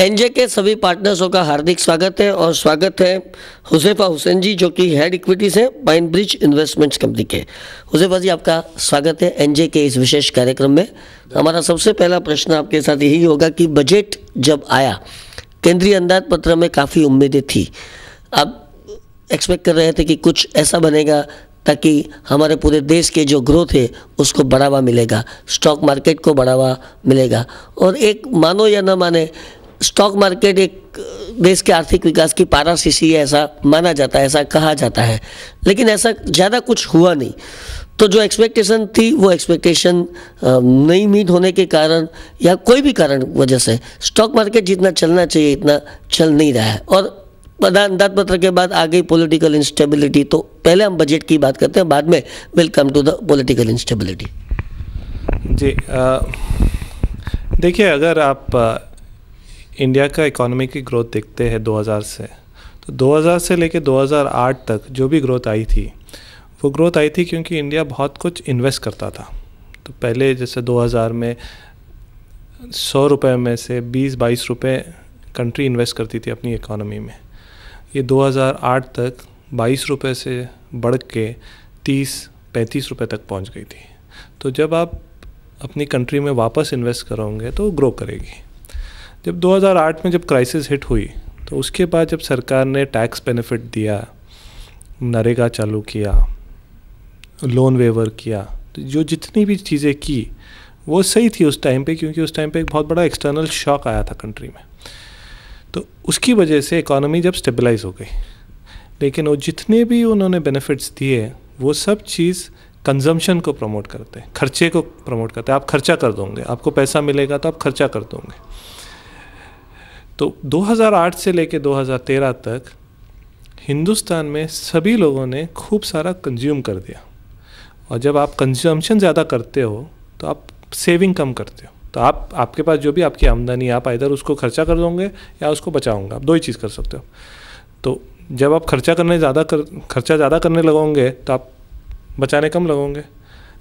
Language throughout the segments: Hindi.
एनजे के सभी पार्टनर्सों का हार्दिक स्वागत है और स्वागत है हुसैफा हुसैन जी जो कि हेड इक्विटीज़ हैं पाइन ब्रिज इन्वेस्टमेंट्स कंपनी के हुसैफा जी आपका स्वागत है एनजे के इस विशेष कार्यक्रम में हमारा सबसे पहला प्रश्न आपके साथ यही होगा कि बजट जब आया केंद्रीय अंदाज पत्र में काफ़ी उम्मीदें थी आप एक्सपेक्ट कर रहे थे कि कुछ ऐसा बनेगा ताकि हमारे पूरे देश के जो ग्रोथ है उसको बढ़ावा मिलेगा स्टॉक मार्केट को बढ़ावा मिलेगा और एक मानो या ना माने स्टॉक मार्केट एक देश के आर्थिक विकास की पारा है ऐसा माना जाता है ऐसा कहा जाता है लेकिन ऐसा ज़्यादा कुछ हुआ नहीं तो जो एक्सपेक्टेशन थी वो एक्सपेक्टेशन नहीं मीट होने के कारण या कोई भी कारण वजह से स्टॉक मार्केट जितना चलना चाहिए इतना चल नहीं रहा है और अंदाज पत्र के बाद आ गई पॉलिटिकल इंस्टेबिलिटी तो पहले हम बजट की बात करते हैं बाद में welcome to the political instability जी देखिए अगर आप इंडिया का इकोनॉमी की ग्रोथ देखते हैं 2000 से तो 2000 से लेके 2008 तक जो भी ग्रोथ आई थी वो ग्रोथ आई थी क्योंकि इंडिया बहुत कुछ इन्वेस्ट करता था तो पहले जैसे 2000 में सौ रुपये में से बीस बाईस रुपये कंट्री इन्वेस्ट करती थी अपनी इकोनॉमी में ये 2008 तक बाईस रुपये से बढ़ के तीस पैंतीस रुपये तक पहुंच गई थी तो जब आप अपनी कंट्री में वापस इन्वेस्ट करोगे तो ग्रो करेगी जब 2008 में जब क्राइसिस हिट हुई तो उसके बाद जब सरकार ने टैक्स बेनिफिट दिया नरेगा चालू किया लोन वेवर किया तो जो जितनी भी चीज़ें की वो सही थी उस टाइम पे क्योंकि उस टाइम पे एक बहुत बड़ा एक्सटर्नल शॉक आया था कंट्री में तो उसकी वजह से इकोनॉमी जब स्टेबलाइज हो गई लेकिन वो जितने भी उन्होंने बेनिफिट्स दिए वो सब चीज़ कंजम्पशन को प्रमोट करते हैं खर्चे को प्रमोट करते हैं आप खर्चा कर दोगे आपको पैसा मिलेगा तो आप खर्चा कर दोगे तो 2008 से लेकर 2013 तक हिंदुस्तान में सभी लोगों ने खूब सारा कंज्यूम कर दिया और जब आप कंज्यूमशन ज़्यादा करते हो तो आप सेविंग कम करते हो तो आप आपके पास जो भी आपकी आमदनी आप इधर उसको खर्चा कर दोगे या उसको बचाओगे आप दो ही चीज़ कर सकते हो तो जब आप खर्चा करने ज़्यादा कर खर्चा ज़्यादा करने लगोगे तो आप बचाने कम लगोगे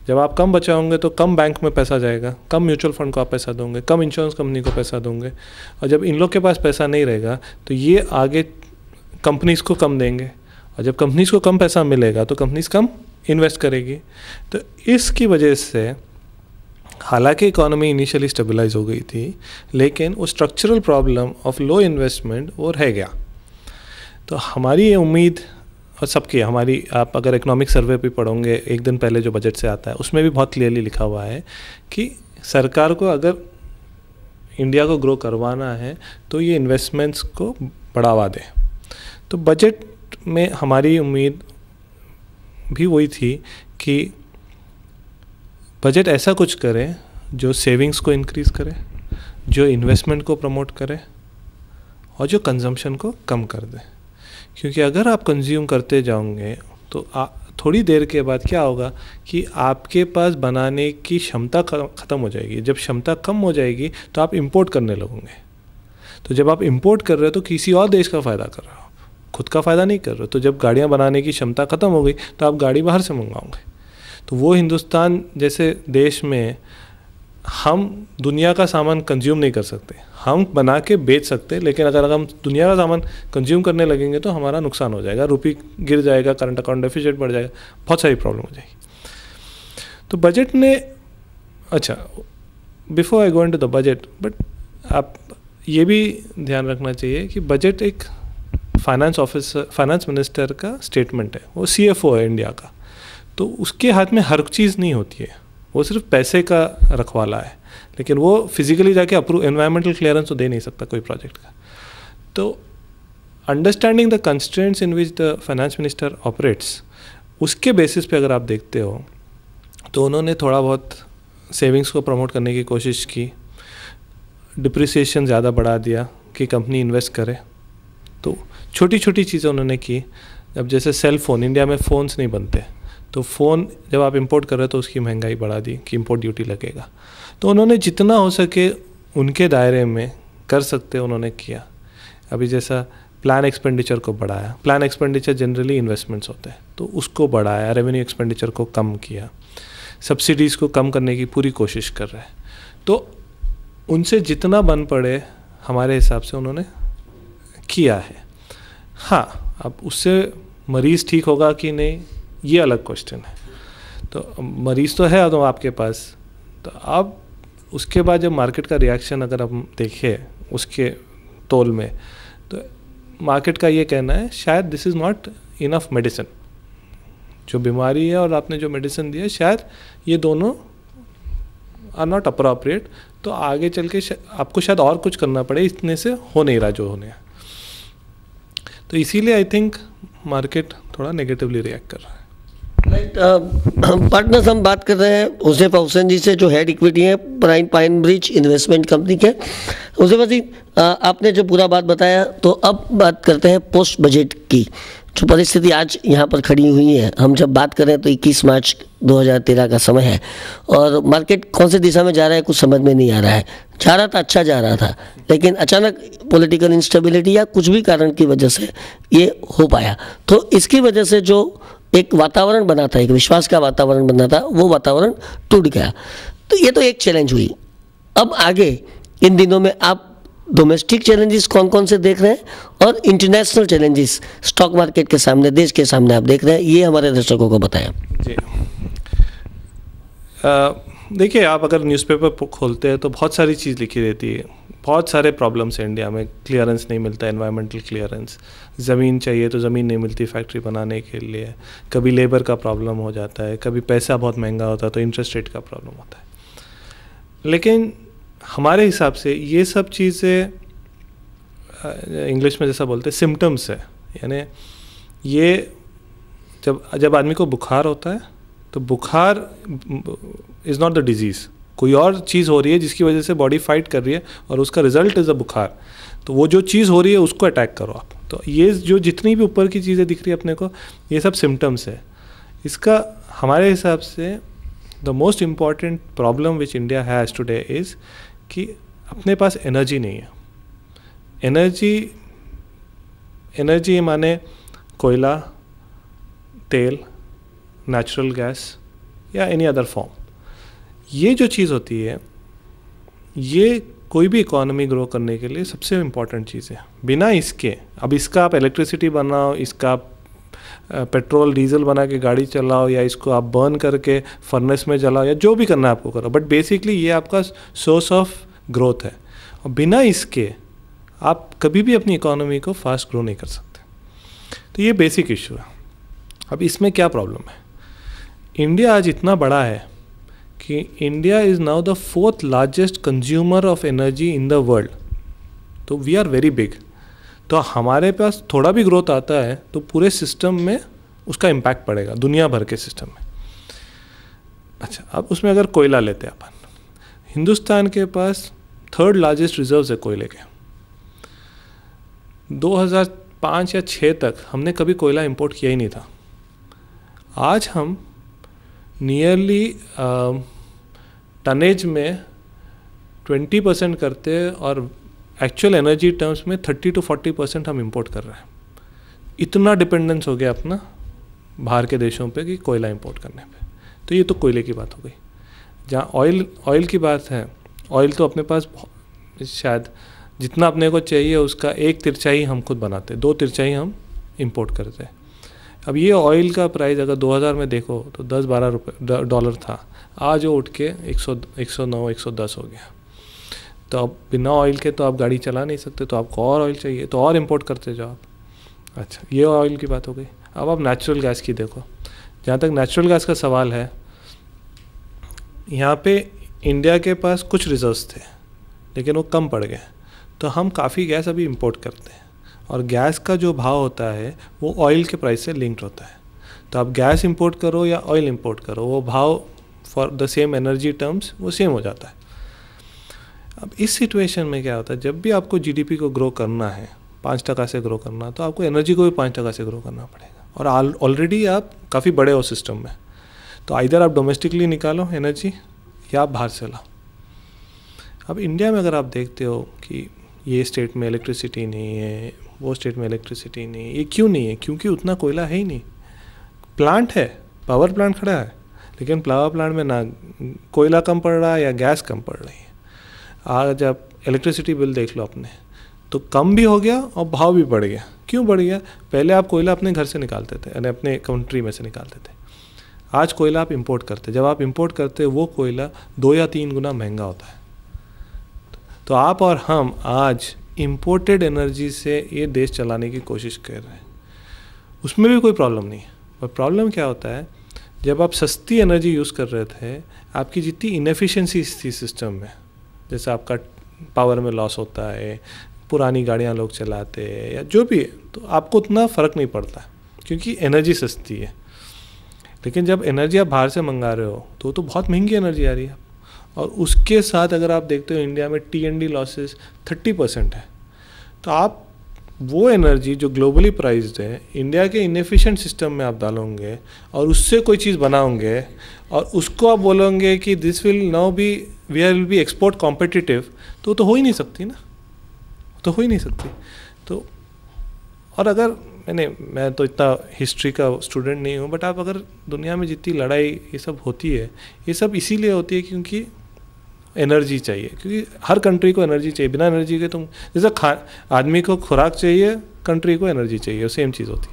जब आप कम बचा होंगे तो कम बैंक में पैसा जाएगा कम म्यूचुअल फंड को आप पैसा दोगे कम इंश्योरेंस कंपनी को पैसा दोगे और जब इन लोग के पास पैसा नहीं रहेगा तो ये आगे कंपनीज़ को कम देंगे और जब कंपनीज़ को कम पैसा मिलेगा तो कंपनीज़ कम इन्वेस्ट करेगी तो इसकी वजह से हालांकि इकोनॉमी इनिशियली स्टेबलाइज हो गई थी लेकिन वो structural problem of low investment वो रह गया तो हमारी ये उम्मीद और सबकी हमारी आप अगर इकोनॉमिक सर्वे भी पढ़ोगे एक दिन पहले जो बजट से आता है उसमें भी बहुत क्लियरली लिखा हुआ है कि सरकार को अगर इंडिया को ग्रो करवाना है तो ये इन्वेस्टमेंट्स को बढ़ावा दें तो बजट में हमारी उम्मीद भी वही थी कि बजट ऐसा कुछ करें जो सेविंग्स को इंक्रीज़ करे जो इन्वेस्टमेंट को प्रमोट करे और जो कंजम्पशन को कम कर दें क्योंकि अगर आप कंज्यूम करते जाओगे तो आ, थोड़ी देर के बाद क्या होगा कि आपके पास बनाने की क्षमता ख़त्म हो जाएगी जब क्षमता कम हो जाएगी तो आप इम्पोर्ट करने लगोगे तो जब आप इम्पोर्ट कर रहे हो तो किसी और देश का फ़ायदा कर रहे हो खुद का फ़ायदा नहीं कर रहे हो तो जब गाड़ियाँ बनाने की क्षमता ख़त्म हो गई तो आप गाड़ी बाहर से मंगवाओगे तो वो हिंदुस्तान जैसे देश में हम दुनिया का सामान कंज्यूम नहीं कर सकते हम बना के बेच सकते हैं लेकिन अगर हम दुनिया का सामान कंज्यूम करने लगेंगे तो हमारा नुकसान हो जाएगा रुपी गिर जाएगा करंट अकाउंट डेफिजिट बढ़ जाएगा बहुत सारी प्रॉब्लम हो जाएगी तो बजट ने अच्छा before I going to the budget but आप ये भी ध्यान रखना चाहिए कि बजट एक फाइनेंस ऑफिसर फाइनेंस मिनिस्टर का स्टेटमेंट है वो सी है इंडिया का तो उसके हाथ में हर चीज़ नहीं होती है वो सिर्फ पैसे का रखवाला है लेकिन वो फिजिकली जाके अप्रूव एनवायरमेंटल क्लियरेंस तो दे नहीं सकता कोई प्रोजेक्ट का तो understanding the constants in which the finance minister operates उसके बेसिस पे अगर आप देखते हो तो उन्होंने थोड़ा बहुत सेविंग्स को प्रमोट करने की कोशिश की डिप्रिसिएशन ज़्यादा बढ़ा दिया कि कंपनी इन्वेस्ट करे तो छोटी छोटी चीज़ें उन्होंने की अब जैसे सेल फ़ोन इंडिया में फ़ोन्स नहीं बनते तो फ़ोन जब आप इंपोर्ट कर रहे हो तो उसकी महंगाई बढ़ा दी कि इंपोर्ट ड्यूटी लगेगा तो उन्होंने जितना हो सके उनके दायरे में कर सकते उन्होंने किया अभी जैसा प्लान एक्सपेंडिचर को बढ़ाया प्लान एक्सपेंडिचर जनरली इन्वेस्टमेंट्स होते हैं तो उसको बढ़ाया रेवेन्यू एक्सपेंडिचर को कम किया सब्सिडीज़ को कम करने की पूरी कोशिश कर रहे हैं तो उनसे जितना बन पड़े हमारे हिसाब से उन्होंने किया है हाँ अब उससे मरीज़ ठीक होगा कि नहीं ये अलग क्वेश्चन है तो मरीज़ तो है तो आपके पास तो अब उसके बाद जब मार्केट का रिएक्शन अगर हम देखें उसके तोल में तो मार्केट का ये कहना है शायद this is not enough medicine जो बीमारी है और आपने जो मेडिसिन दिया शायद ये दोनों आर नॉट अप्रोप्रिएट तो आगे चल के शा, आपको शायद और कुछ करना पड़े इतने से हो नहीं रहा जो होने तो इसीलिए आई थिंक मार्केट थोड़ा नेगेटिवली रिएक्ट कर रहा है राइट पार्टनर्स uh, हम बात कर रहे हैं हुसैफ हुसैन जी से जो हेड इक्विटी है prime Pine Bridge investment company के हुसैफ जी uh, आपने जो पूरा बात बताया तो अब बात करते हैं पोस्ट बजट की जो परिस्थिति आज यहाँ पर खड़ी हुई है हम जब बात करें तो 21 मार्च 2013 का समय है और मार्केट कौन से दिशा में जा रहा है कुछ समझ में नहीं आ रहा है जा रहा था अच्छा जा रहा था लेकिन अचानक पॉलिटिकल इंस्टेबिलिटी या कुछ भी कारण की वजह से ये हो पाया तो इसकी वजह से जो एक वातावरण बना था एक विश्वास का वातावरण बना था वो वातावरण टूट गया तो ये तो एक चैलेंज हुई अब आगे इन दिनों में आप डोमेस्टिक चैलेंजेस कौन कौन से देख रहे हैं और इंटरनेशनल चैलेंजेस स्टॉक मार्केट के सामने देश के सामने आप देख रहे हैं ये हमारे दर्शकों को बताया जी देखिए आप अगर न्यूज़पेपर खोलते हैं तो बहुत सारी चीज़ लिखी रहती है बहुत सारे प्रॉब्लम्स हैं इंडिया में क्लियरेंस नहीं मिलता इन्वायरमेंटल क्लियरेंस ज़मीन चाहिए तो ज़मीन नहीं मिलती फैक्ट्री बनाने के लिए कभी लेबर का प्रॉब्लम हो जाता है कभी पैसा बहुत महंगा होता है तो इंटरेस्ट रेट का प्रॉब्लम होता है लेकिन हमारे हिसाब से ये सब चीज़ें इंग्लिश में जैसा बोलते हैं सिम्टम्स है यानी ये जब जब आदमी को बुखार होता है तो बुखार इज़ नॉट द डिज़ीज़ कोई और चीज़ हो रही है जिसकी वजह से बॉडी फाइट कर रही है और उसका रिजल्ट इज़ अ बुखार तो वो जो चीज़ हो रही है उसको अटैक करो आप तो ये जो जितनी भी ऊपर की चीज़ें दिख रही है अपने को ये सब सिम्टम्स है इसका हमारे हिसाब से the most important problem which India has today is कि अपने पास एनर्जी नहीं है एनर्जी एनर्जी माने कोयला तेल नेचुरल गैस या एनी अदर फॉर्म ये जो चीज़ होती है ये कोई भी इकोनॉमी ग्रो करने के लिए सबसे इम्पॉर्टेंट चीज़ है बिना इसके अब इसका आप इलेक्ट्रिसिटी बनाओ इसका आप पेट्रोल डीजल बना के गाड़ी चलाओ या इसको आप बर्न करके फर्नेस में जलाओ या जो भी करना है आपको करो बट बेसिकली ये आपका सोर्स ऑफ ग्रोथ है और बिना इसके आप कभी भी अपनी इकोनॉमी को फास्ट ग्रो नहीं कर सकते तो ये बेसिक इशू है अब इसमें क्या प्रॉब्लम है इंडिया आज इतना बड़ा है कि India is now the fourth largest consumer of energy in the world तो वी आर वेरी बिग तो हमारे पास थोड़ा भी ग्रोथ आता है तो पूरे सिस्टम में उसका इम्पैक्ट पड़ेगा दुनिया भर के सिस्टम में अच्छा अब उसमें अगर कोयला लेते हैं अपन हिंदुस्तान के पास थर्ड लार्जेस्ट रिजर्व है कोयले के 2005 या 6 तक हमने कभी कोयला इंपोर्ट किया ही नहीं था आज हम नियरली टनेज में 20 परसेंट करते और एक्चुअल एनर्जी टर्म्स में 30 टू 40 परसेंट हम इंपोर्ट कर रहे हैं इतना डिपेंडेंस हो गया अपना बाहर के देशों पे कि कोयला इंपोर्ट करने पे तो ये तो कोयले की बात हो गई जहाँ ऑयल ऑयल की बात है ऑयल तो अपने पास शायद जितना अपने को चाहिए उसका एक तिरछाई हम खुद बनाते दो तिरछाई हम इम्पोर्ट करते हैं अब ये ऑयल का प्राइस अगर 2000 में देखो तो 10-12 रुपये डॉलर था आज वो उठ के 100 109 110 हो गया तो अब बिना ऑयल के तो आप गाड़ी चला नहीं सकते तो आपको और ऑयल चाहिए तो और इम्पोर्ट करते जाओ आप अच्छा ये ऑयल की बात हो गई अब आप नेचुरल गैस की देखो जहाँ तक नेचुरल गैस का सवाल है यहाँ पे इंडिया के पास कुछ रिजर्व थे लेकिन वो कम पड़ गए तो हम काफ़ी गैस अभी इम्पोर्ट करते हैं और गैस का जो भाव होता है वो ऑयल के प्राइस से लिंक्ड होता है तो आप गैस इंपोर्ट करो या ऑयल इंपोर्ट करो वो भाव for the same energy terms वो सेम हो जाता है अब इस सिचुएशन में क्या होता है जब भी आपको जीडीपी को ग्रो करना है पाँच टका से ग्रो करना तो आपको एनर्जी को भी पाँच टका से ग्रो करना पड़ेगा और ऑलरेडी आप काफ़ी बड़े हो सिस्टम में तो आइधर आप डोमेस्टिकली निकालो एनर्जी या आप बाहर से लाओ अब इंडिया में अगर आप देखते हो कि ये स्टेट में इलेक्ट्रिसिटी नहीं है वो स्टेट में इलेक्ट्रिसिटी नहीं ये क्यों नहीं है क्योंकि उतना कोयला है ही नहीं प्लांट है पावर प्लांट खड़ा है लेकिन पावर प्लांट में ना कोयला कम पड़ रहा है या गैस कम पड़ रही है आज आप इलेक्ट्रिसिटी बिल देख लो अपने तो कम भी हो गया और भाव भी बढ़ गया क्यों बढ़ गया पहले आप कोयला अपने घर से निकालते थे यानी अपने कंट्री में से निकालते थे आज कोयला आप इंपोर्ट करते जब आप इंपोर्ट करते वो कोयला दो या तीन गुना महंगा होता है तो आप और हम आज इम्पोर्टेड एनर्जी से ये देश चलाने की कोशिश कर रहे हैं उसमें भी कोई प्रॉब्लम नहीं है पर प्रॉब्लम क्या होता है जब आप सस्ती एनर्जी यूज़ कर रहे थे आपकी जितनी इनफिशेंसी थी सिस्टम में जैसे आपका पावर में लॉस होता है पुरानी गाड़ियाँ लोग चलाते हैं या जो भी है तो आपको उतना फ़र्क नहीं पड़ता क्योंकि एनर्जी सस्ती है लेकिन जब एनर्जी आप बाहर से मंगा रहे हो तो तो बहुत महंगी एनर्जी आ रही है और उसके साथ अगर आप देखते हो इंडिया में T N D losses thirty percent है तो आप वो एनर्जी जो ग्लोबली प्राइज्ड है इंडिया के इनफिशेंट सिस्टम में आप डालोगे और उससे कोई चीज़ बनाओगे और उसको आप बोलोगे कि this will now be we are will be export competitive तो तो हो ही नहीं सकती ना तो हो ही नहीं सकती तो और अगर मैंने मैं तो इतना हिस्ट्री का स्टूडेंट नहीं हूँ बट आप अगर दुनिया में जितनी लड़ाई ये सब होती है ये सब इसीलिए होती है क्योंकि एनर्जी चाहिए क्योंकि हर कंट्री को एनर्जी चाहिए बिना एनर्जी के तुम जैसे खा आदमी को खुराक चाहिए कंट्री को एनर्जी चाहिए सेम चीज़ होती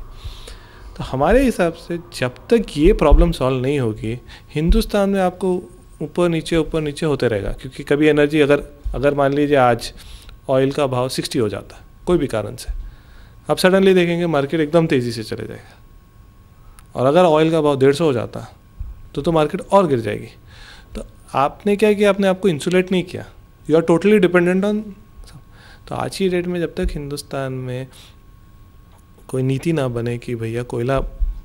तो हमारे हिसाब से जब तक ये प्रॉब्लम सॉल्व नहीं होगी हिंदुस्तान में आपको ऊपर नीचे ऊपर नीचे होते रहेगा क्योंकि कभी एनर्जी अगर अगर मान लीजिए आज ऑयल का भाव सिक्सटी हो जाता है कोई भी कारण से आप सडनली देखेंगे मार्केट एकदम तेज़ी से चले जाएगा और अगर ऑयल का भाव डेढ़ सौ हो जाता तो तो मार्केट और गिर जाएगी आपने क्या किया आपने आपको इंसुलेट नहीं किया you are totally dependent on तो आज की डेट में जब तक हिंदुस्तान में कोई नीति ना बने कि भैया कोयला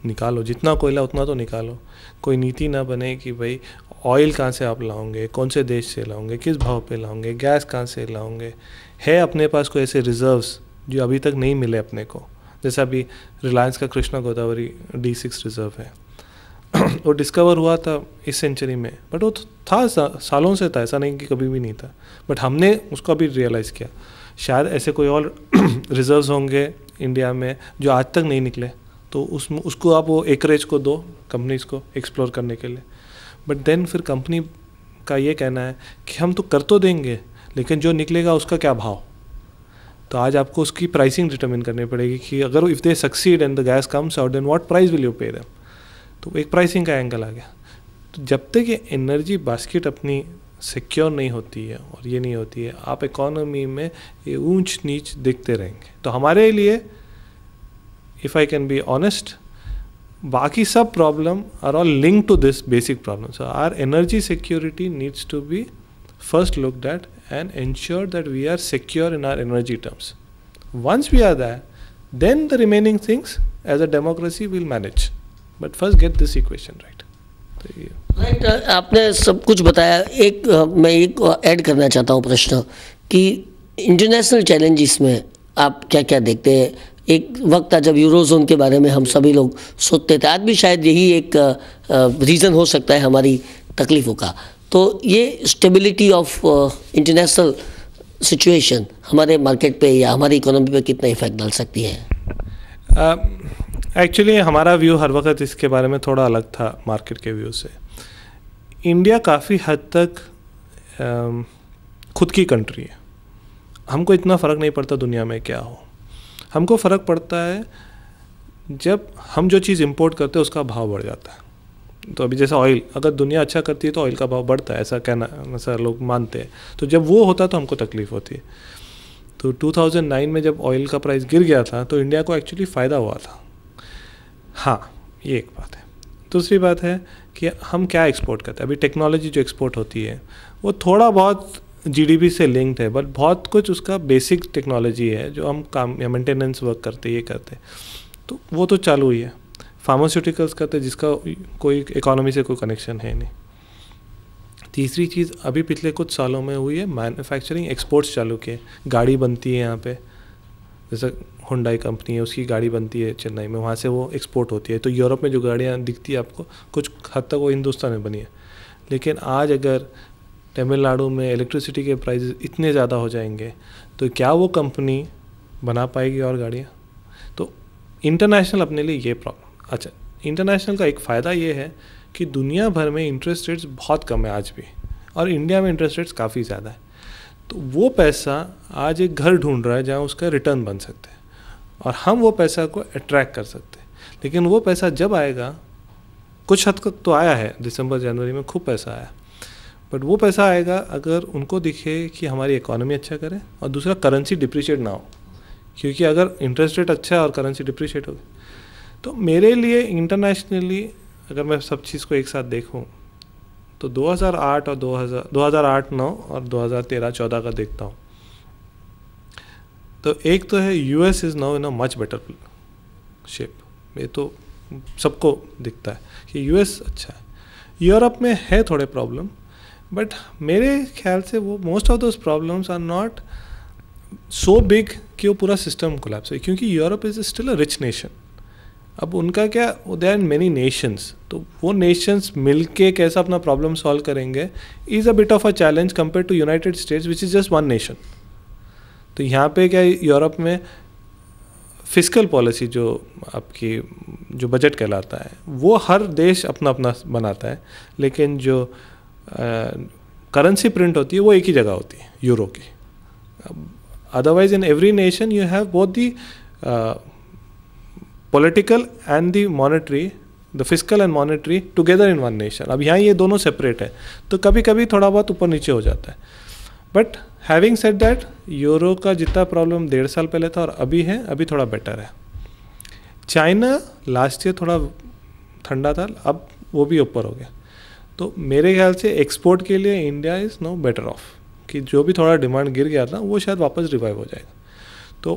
निकालो जितना कोयला उतना तो निकालो कोई नीति ना बने कि भाई ऑयल कहाँ से आप लाओगे कौन से देश से लाओगे किस भाव पे लाओगे गैस कहाँ से लाओगे है अपने पास कोई ऐसे रिजर्व्स जो अभी तक नहीं मिले अपने को जैसे अभी रिलायंस का Krishna Godavari D six reserve है वो डिस्कवर हुआ था इस सेंचुरी में बट वो तो था सा, सालों से था ऐसा नहीं कि कभी भी नहीं था बट हमने उसको अभी रियलाइज़ किया शायद ऐसे कोई और रिजर्व्स होंगे इंडिया में जो आज तक नहीं निकले तो उस उसको आप वो एकरेज को दो कंपनीज़ को एक्सप्लोर करने के लिए बट देन फिर कंपनी का ये कहना है कि हम तो कर तो देंगे लेकिन जो निकलेगा उसका क्या भाव तो आज आपको उसकी प्राइसिंग डिटरमिन करनी पड़ेगी कि अगर if they succeed and the gas comes out then what price will you pay them तो एक प्राइसिंग का एंगल आ गया तो जब तक ये एनर्जी बास्केट अपनी सिक्योर नहीं होती है और ये नहीं होती है आप इकोनॉमी में ये ऊंच नीच दिखते रहेंगे तो हमारे लिए if I can be honest बाकी सब problem are all link to this basic problem so our energy security needs to be first look that and ensure that we are secure in our energy terms once we are that then the remaining things as a democracy will manage but first get this equation right right आपने सब कुछ बताया एक uh, मैं एक ऐड uh, करना चाहता हूँ प्रश्न कि इंटरनेशनल चैलेंजेस में आप क्या क्या देखते हैं एक वक्त था जब यूरोजोन के बारे में हम सभी लोग सोचते थे आज भी शायद यही एक रीज़न uh, हो सकता है हमारी तकलीफ़ों का तो ये स्टेबिलिटी ऑफ इंटरनेशनल सिचुएशन हमारे मार्केट पे या हमारी इकोनॉमी पे कितना इफेक्ट डाल सकती है uh, एक्चुअली हमारा व्यू हर वक्त इसके बारे में थोड़ा अलग था मार्केट के व्यू से इंडिया काफ़ी हद तक खुद की कंट्री है हमको इतना फ़र्क नहीं पड़ता दुनिया में क्या हो हमको फ़र्क पड़ता है जब हम जो चीज़ इम्पोर्ट करते हैं उसका भाव बढ़ जाता है तो अभी जैसे ऑयल अगर दुनिया अच्छा करती है तो ऑयल का भाव बढ़ता है ऐसा कहना ऐसा लोग मानते हैं तो जब वो होता तो हमको तकलीफ़ होती है तो 2009 में जब ऑयल का प्राइस गिर गया था तो इंडिया को एक्चुअली फ़ायदा हुआ था हाँ ये एक बात है दूसरी बात है कि हम क्या एक्सपोर्ट करते हैं अभी टेक्नोलॉजी जो एक्सपोर्ट होती है वो थोड़ा बहुत जीडीपी से लिंक्ड है बट बहुत कुछ उसका बेसिक टेक्नोलॉजी है जो हम काम या मेंटेनेंस वर्क करते ये करते तो वो तो चालू ही है फार्मास्यूटिकल्स करते जिसका कोई इकोनॉमी से कोई कनेक्शन है नहीं तीसरी चीज़ अभी पिछले कुछ सालों में हुई है मैन्युफैक्चरिंग एक्सपोर्ट्स चालू किए गाड़ी बनती है यहाँ पे जैसे होंडाई कंपनी है उसकी गाड़ी बनती है चेन्नई में वहाँ से वो एक्सपोर्ट होती है तो यूरोप में जो गाड़ियाँ दिखती है आपको कुछ हद तक वो हिंदुस्तान में बनी है लेकिन आज अगर तमिलनाडु में इलेक्ट्रिसिटी के प्राइस इतने ज़्यादा हो जाएंगे तो क्या वो कंपनी बना पाएगी और गाड़ियाँ तो इंटरनेशनल अपने लिए ये प्रॉब्लम अच्छा इंटरनेशनल का एक फ़ायदा ये है कि दुनिया भर में इंटरेस्ट रेट्स बहुत कम है आज भी और इंडिया में इंटरेस्ट रेट्स काफ़ी ज़्यादा है तो वो पैसा आज एक घर ढूंढ रहा है जहाँ उसका रिटर्न बन सकता है और हम वो पैसा को अट्रैक्ट कर सकते हैं लेकिन वो पैसा जब आएगा कुछ हद तक तो आया है दिसंबर जनवरी में खूब पैसा आया बट वो पैसा आएगा अगर उनको दिखे कि हमारी इकोनॉमी अच्छा करे और दूसरा करेंसी डिप्रिशिएट ना हो क्योंकि अगर इंटरेस्ट रेट अच्छा है और करेंसी डिप्रिशिएट हो तो मेरे लिए इंटरनेशनली अगर मैं सब चीज़ को एक साथ देखूँ तो 2008 और 2000 2008 9 और 2013 14 का देखता हूँ तो एक तो है US is now in a much better shape ये तो सबको दिखता है कि यूएस अच्छा है यूरोप में है थोड़े प्रॉब्लम बट मेरे ख्याल से वो most of those problems are not so big कि वो पूरा सिस्टम कोलैप्स है क्योंकि Europe is still a rich nation अब उनका क्या दे आर मेनी नेशंस तो वो नेशंस मिलके कैसा अपना प्रॉब्लम सॉल्व करेंगे is a bit of a challenge compare to United States which is just one nation तो यहाँ पे क्या यूरोप में फिजिकल पॉलिसी जो आपकी जो बजट कहलाता है वो हर देश अपना अपना बनाता है लेकिन जो करेंसी प्रिंट होती है वो एक ही जगह होती है यूरो की otherwise in every nation you have both the political and the monetary the physical and monetary together in one nation अब यहाँ ये दोनों सेपरेट है तो कभी कभी थोड़ा बहुत ऊपर नीचे हो जाता है but having set that euro का जितना प्रॉब्लम डेढ़ साल पहले था और अभी है अभी थोड़ा बेटर है चाइना लास्ट ईयर थोड़ा ठंडा था अब वो भी ऊपर हो गया तो मेरे ख्याल से एक्सपोर्ट के लिए India is no better off कि जो भी थोड़ा डिमांड गिर गया था वो शायद वापस रिवाइव हो जाएगा तो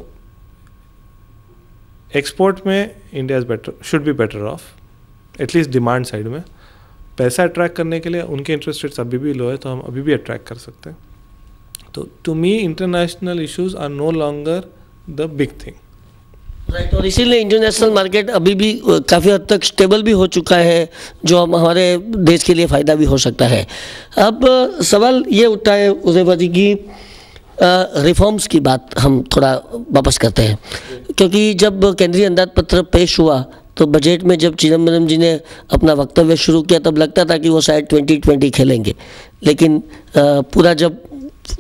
एक्सपोर्ट में India is better should be better off at least demand side में पैसा अट्रैक्ट करने के लिए उनके इंटरेस्ट रेट्स अभी भी लो है तो हम अभी भी अट्रैक्ट कर सकते हैं तो to me international issues are no longer the big thing right और इसीलिए इंटरनेशनल मार्केट अभी भी काफ़ी हद तक स्टेबल भी हो चुका है जो हम हमारे देश के लिए फ़ायदा भी हो सकता है अब सवाल ये उठता है उदयवा जी की रिफॉर्म्स की बात हम थोड़ा वापस करते हैं क्योंकि जब केंद्रीय अंदाज पत्र पेश हुआ तो बजट में जब चिदम्बरम जी ने अपना वक्तव्य शुरू किया तब लगता था कि वो शायद ट्वेंटी ट्वेंटी खेलेंगे लेकिन पूरा जब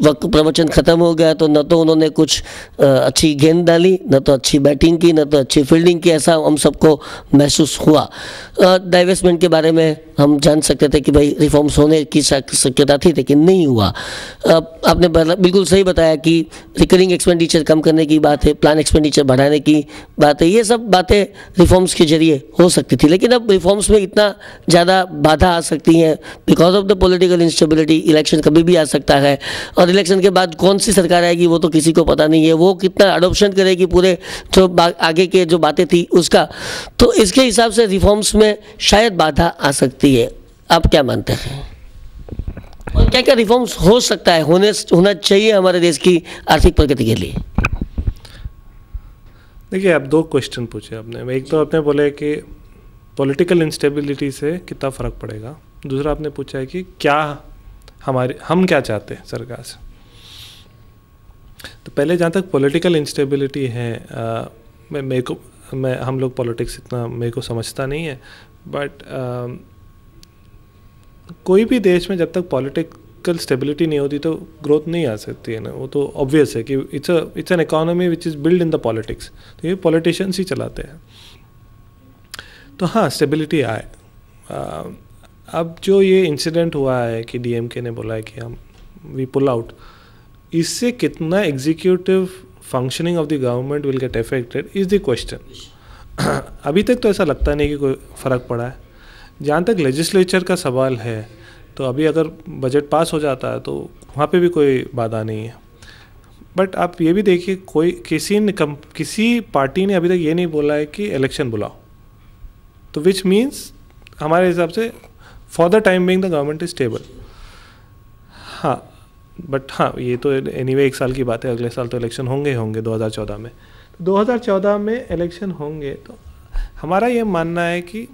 वक्त प्रवचन ख़त्म हो गया तो न तो उन्होंने कुछ अच्छी गेंद डाली न तो अच्छी बैटिंग की न तो अच्छी फील्डिंग की ऐसा हम सबको महसूस हुआ डाइवेस्टमेंट के बारे में हम जान सकते थे कि भाई रिफॉर्म्स होने की शक्यता थी लेकिन नहीं हुआ आपने बिल्कुल सही बताया कि रिकरिंग एक्सपेंडिचर कम करने की बात है प्लान एक्सपेंडिचर बढ़ाने की बात है ये सब बातें रिफॉर्म्स के जरिए हो सकती थी लेकिन अब रिफॉर्म्स में इतना ज़्यादा बाधा आ सकती है because of the political instability election कभी भी आ सकता है और इलेक्शन के बाद कौन सी सरकार आएगी वो तो किसी को पता नहीं है वो कितना अडोप्शन करेगी पूरे जो आगे के जो बातें थी उसका तो इसके हिसाब से रिफॉर्म्स में शायद बाधा आ सकती है आप क्या मानते हैं और क्या क्या रिफॉर्म्स हो सकता है होने होना चाहिए हमारे देश की आर्थिक प्रगति के लिए देखिए आप दो क्वेश्चन पूछे आपने एक तो आपने बोला कि पॉलिटिकल इंस्टेबिलिटी से कितना फ़र्क पड़ेगा दूसरा आपने पूछा है कि क्या हमारे हम क्या चाहते हैं सरकार से तो पहले जहाँ तक पॉलिटिकल इंस्टेबिलिटी है मैं मेरे को मैं हम लोग पॉलिटिक्स इतना मेरे को समझता नहीं है बट कोई भी देश में जब तक पॉलिटिकल स्टेबिलिटी नहीं होती तो ग्रोथ नहीं आ सकती है ना वो तो ऑब्वियस है कि it's it's an economy which is build in the politics तो ये पॉलिटिशियंस ही चलाते हैं तो हाँ स्टेबिलिटी आए अब जो ये इंसिडेंट हुआ है कि डीएमके ने बोला है कि हम वी पुल आउट इससे कितना executive functioning of the government will get affected is the question अभी तक तो ऐसा लगता नहीं कि कोई फ़र्क पड़ा है जहाँ तक लेजिस्लेचर का सवाल है तो अभी अगर बजट पास हो जाता है तो वहाँ पे भी कोई बाधा नहीं है बट आप ये भी देखिए कोई किसी ने कम किसी पार्टी ने अभी तक ये नहीं बोला है कि इलेक्शन बुलाओ तो विच मीन्स हमारे हिसाब से for the time being the government is stable हाँ बट हाँ ये तो एनी anyway, एक साल की बात है अगले साल तो इलेक्शन होंगे होंगे 2014 में 2014 तो में इलेक्शन होंगे तो हमारा ये मानना है कि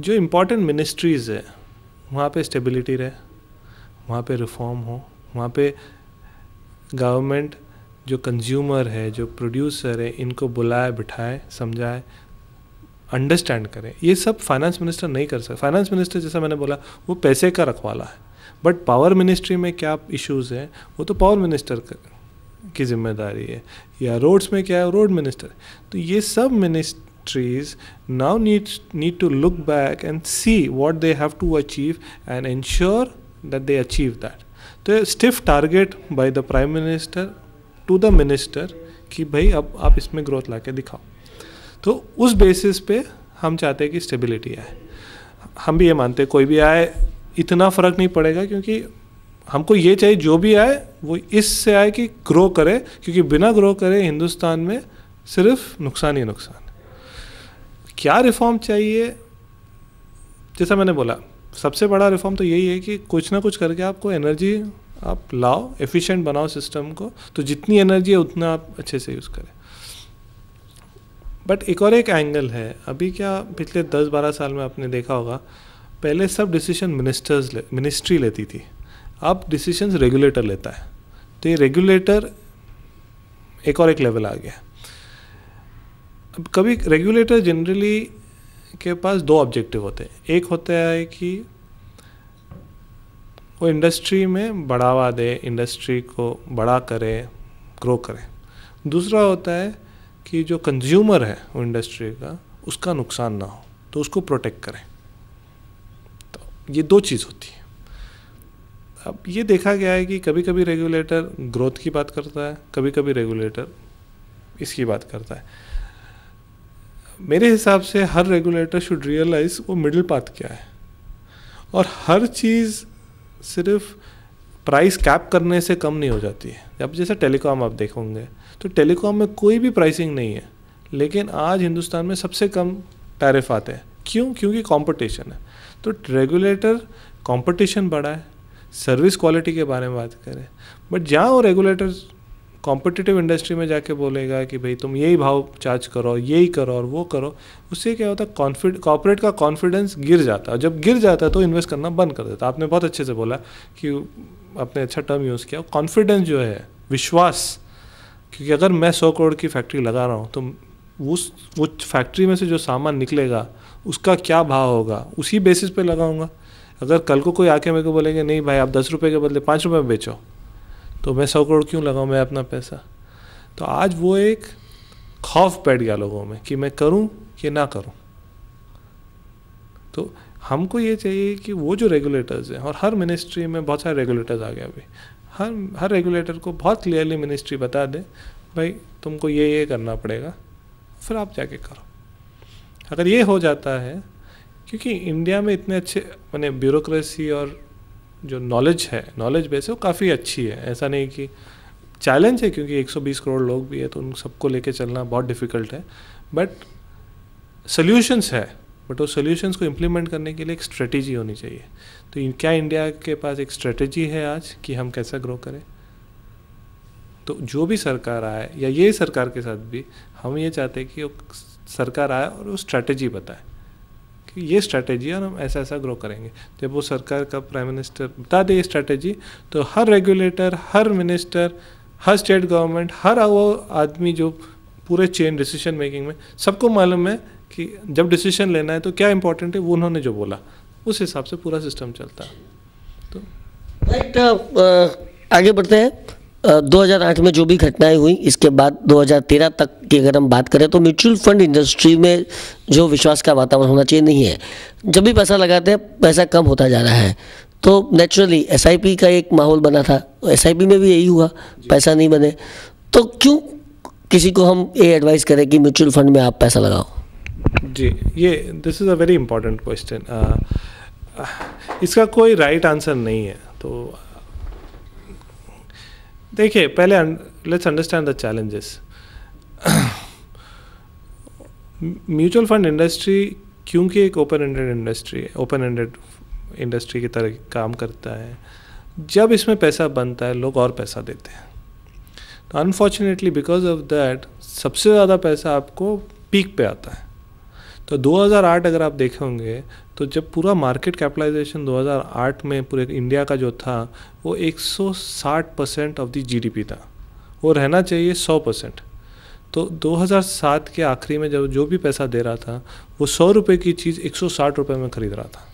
जो इम्पोर्टेंट मिनिस्ट्रीज़ है वहाँ पे स्टेबिलिटी रहे वहाँ पे रिफॉर्म हो वहाँ पे गवर्नमेंट जो कंज्यूमर है जो प्रोड्यूसर है इनको बुलाए बिठाए समझाए अंडरस्टैंड करें ये सब फाइनेंस मिनिस्टर नहीं कर सकते फाइनेंस मिनिस्टर जैसा मैंने बोला वो पैसे का रखवाला है बट पावर मिनिस्ट्री में क्या इश्यूज़ हैं वो तो पावर मिनिस्टर की जिम्मेदारी है या रोड्स में क्या है रोड मिनिस्टर तो ये सब ministries now need need to look back and see what they have to achieve and ensure that they achieve that तो stiff target by the prime minister to the minister कि भाई अब आप इसमें ग्रोथ ला के दिखाओ तो उस बेसिस पे हम चाहते हैं कि स्टेबिलिटी आए हम भी ये मानते हैं कोई भी आए इतना फ़र्क नहीं पड़ेगा क्योंकि हमको ये चाहिए जो भी आए वो इससे आए कि ग्रो करे क्योंकि बिना ग्रो करे हिंदुस्तान में सिर्फ नुकसान ही नुकसान क्या रिफॉर्म चाहिए जैसा मैंने बोला सबसे बड़ा रिफॉर्म तो यही है कि कुछ ना कुछ करके आपको एनर्जी आप लाओ एफिशिएंट बनाओ सिस्टम को तो जितनी एनर्जी है उतना आप अच्छे से यूज़ करें बट एक और एक एंगल है अभी क्या पिछले दस बारह साल में आपने देखा होगा पहले सब डिसीजन मिनिस्टर्स मिनिस्ट्री लेती थी अब डिसीजन रेगुलेटर लेता है तो ये रेगुलेटर एक और एक लेवल आ गया अब कभी रेगुलेटर जनरली के पास दो ऑब्जेक्टिव होते हैं एक होता है कि वो इंडस्ट्री में बढ़ावा दे इंडस्ट्री को बड़ा करे ग्रो करे दूसरा होता है कि जो कंज्यूमर है वो इंडस्ट्री का उसका नुकसान ना हो तो उसको प्रोटेक्ट करें तो ये दो चीज़ होती है अब ये देखा गया है कि कभी कभी रेगुलेटर ग्रोथ की बात करता है कभी कभी रेगुलेटर इसकी बात करता है मेरे हिसाब से हर रेगुलेटर शुड रियलाइज वो मिडिल पाथ क्या है और हर चीज़ सिर्फ प्राइस कैप करने से कम नहीं हो जाती है अब जैसे टेलीकॉम आप देखोगे तो टेलीकॉम में कोई भी प्राइसिंग नहीं है लेकिन आज हिंदुस्तान में सबसे कम टैरिफ आते हैं क्यों क्योंकि कंपटीशन है तो रेगुलेटर कंपटीशन बढ़ा है सर्विस क्वालिटी के बारे में बात करें बट जहाँ वो रेगुलेटर कॉम्पिटिटिव इंडस्ट्री में जाके बोलेगा कि भाई तुम यही भाव चार्ज करो यही करो और वो करो उससे क्या होता है कॉन्फिड कॉपरेट का कॉन्फिडेंस गिर जाता है जब गिर जाता है तो इन्वेस्ट करना बंद कर देता आपने बहुत अच्छे से बोला कि आपने अच्छा टर्म यूज़ किया कॉन्फिडेंस जो है विश्वास क्योंकि अगर मैं सौ करोड़ की फैक्ट्री लगा रहा हूँ तो उस वो फैक्ट्री में से जो सामान निकलेगा उसका क्या भाव होगा उसी बेसिस पे लगाऊंगा अगर कल को कोई आके मेरे को बोलेंगे नहीं भाई आप दस रुपये के बदले पाँच रुपये में बेचो तो मैं सौ करोड़ क्यों लगाऊँ मैं अपना पैसा तो आज वो एक खौफ बैठ गया लोगों में कि मैं करूँ कि ना करूँ तो हमको ये चाहिए कि वो जो रेगुलेटर्स हैं और हर मिनिस्ट्री में बहुत सारे रेगुलेटर्स आ गए अभी हर हर रेगुलेटर को बहुत क्लियरली मिनिस्ट्री बता दे भाई तुमको ये ये करना पड़ेगा फिर आप जाके करो अगर ये हो जाता है क्योंकि इंडिया में इतने अच्छे मैंने ब्यूरोक्रेसी और जो नॉलेज है नॉलेज बेस है वो काफ़ी अच्छी है ऐसा नहीं कि चैलेंज है क्योंकि 120 करोड़ लोग भी है तो उन सबको लेके चलना बहुत डिफ़िकल्ट है बट सल्यूशंस है बट वो सोल्यूशंस को इम्प्लीमेंट करने के लिए एक स्ट्रेटेजी होनी चाहिए तो क्या इंडिया के पास एक स्ट्रेटेजी है आज कि हम कैसा ग्रो करें तो जो भी सरकार आए या ये सरकार के साथ भी हम ये चाहते हैं कि सरकार आए और वो स्ट्रैटेजी बताए कि ये स्ट्रैटेजी और हम ऐसा ऐसा ग्रो करेंगे जब वो सरकार का प्राइम मिनिस्टर बता दे ये स्ट्रैटेजी तो हर रेगुलेटर हर मिनिस्टर हर स्टेट गवर्नमेंट हर वो आदमी जो पूरे चेन डिसीजन मेकिंग में सबको मालूम है कि जब डिसीजन लेना है तो क्या इम्पोर्टेंट है वो उन्होंने जो बोला उस हिसाब से पूरा सिस्टम चलता तो राइट uh, uh, आगे बढ़ते हैं 2008 uh, में जो भी घटनाएं हुई इसके बाद 2013 तक की अगर हम बात करें तो म्यूचुअल फंड इंडस्ट्री में जो विश्वास का वातावरण होना चाहिए नहीं है जब भी पैसा लगाते हैं पैसा कम होता जा रहा है तो नेचुरली एस का एक माहौल बना था एस में भी यही हुआ पैसा नहीं बने तो क्यों किसी को हम ये एडवाइस करें कि म्यूचुअल फंड में आप पैसा लगाओ जी ये this is a very important question इसका कोई राइट right आंसर नहीं है तो देखिए पहले let's understand the challenges mutual fund industry क्योंकि एक open ended industry open ended industry की तरह काम करता है जब इसमें पैसा बनता है लोग और पैसा देते हैं तो अनफॉर्चुनेटली बिकॉज ऑफ दैट सबसे ज़्यादा पैसा आपको पीक पे आता है तो 2008 अगर आप देखे होंगे तो जब पूरा मार्केट कैपिटलाइजेशन 2008 में पूरे इंडिया का जो था वो 160 परसेंट ऑफ दी जीडीपी था वो रहना चाहिए 100 परसेंट तो 2007 के आखिरी में जब जो भी पैसा दे रहा था वो सौ रुपये की चीज़ एक सौ में ख़रीद रहा था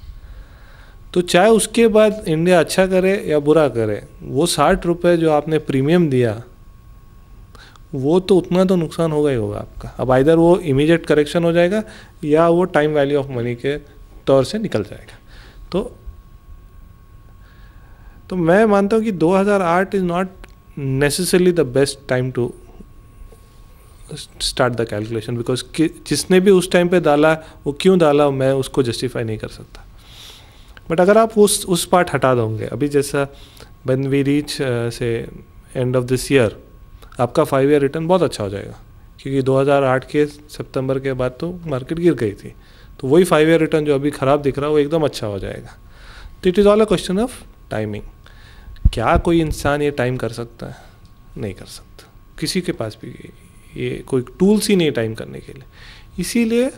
तो चाहे उसके बाद इंडिया अच्छा करे या बुरा करे वो साठ रुपये जो आपने प्रीमियम दिया वो तो उतना तो नुकसान होगा ही होगा आपका अब आइधर वो इमीडिएट करेक्शन हो जाएगा या वो टाइम वैल्यू ऑफ मनी के तौर से निकल जाएगा तो तो मैं मानता हूँ कि 2008 is not necessarily the best time to start the calculation because जिसने भी उस टाइम पे डाला वो क्यों डाला मैं उसको जस्टिफाई नहीं कर सकता बट अगर आप उस उस पार्ट हटा दोगे अभी जैसा वन वी रीच से एंड ऑफ दिस ईयर आपका फाइव ईयर रिटर्न बहुत अच्छा हो जाएगा क्योंकि 2008 के सितंबर के बाद तो मार्केट गिर गई थी तो वही फाइव ईयर रिटर्न जो अभी ख़राब दिख रहा है वो एकदम अच्छा हो जाएगा तो it is all a question of timing क्या कोई इंसान ये टाइम कर सकता है नहीं कर सकता किसी के पास भी ये कोई टूल्स ही नहीं टाइम करने के लिए इसीलिए